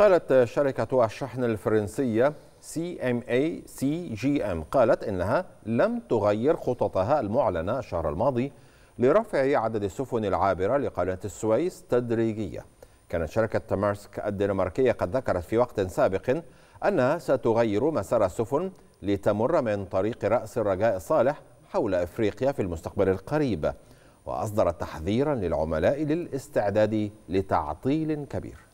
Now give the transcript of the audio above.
قالت شركة الشحن الفرنسية سي إيه، سي ام اي جي ام قالت إنها لم تغير خططها المعلنة الشهر الماضي لرفع عدد السفن العابرة لقناة السويس تدريجيا كانت شركة مارسك الدنماركية قد ذكرت في وقت سابق أنها ستغير مسار السفن لتمر من طريق رأس الرجاء الصالح حول إفريقيا في المستقبل القريب وأصدرت تحذيرا للعملاء للاستعداد لتعطيل كبير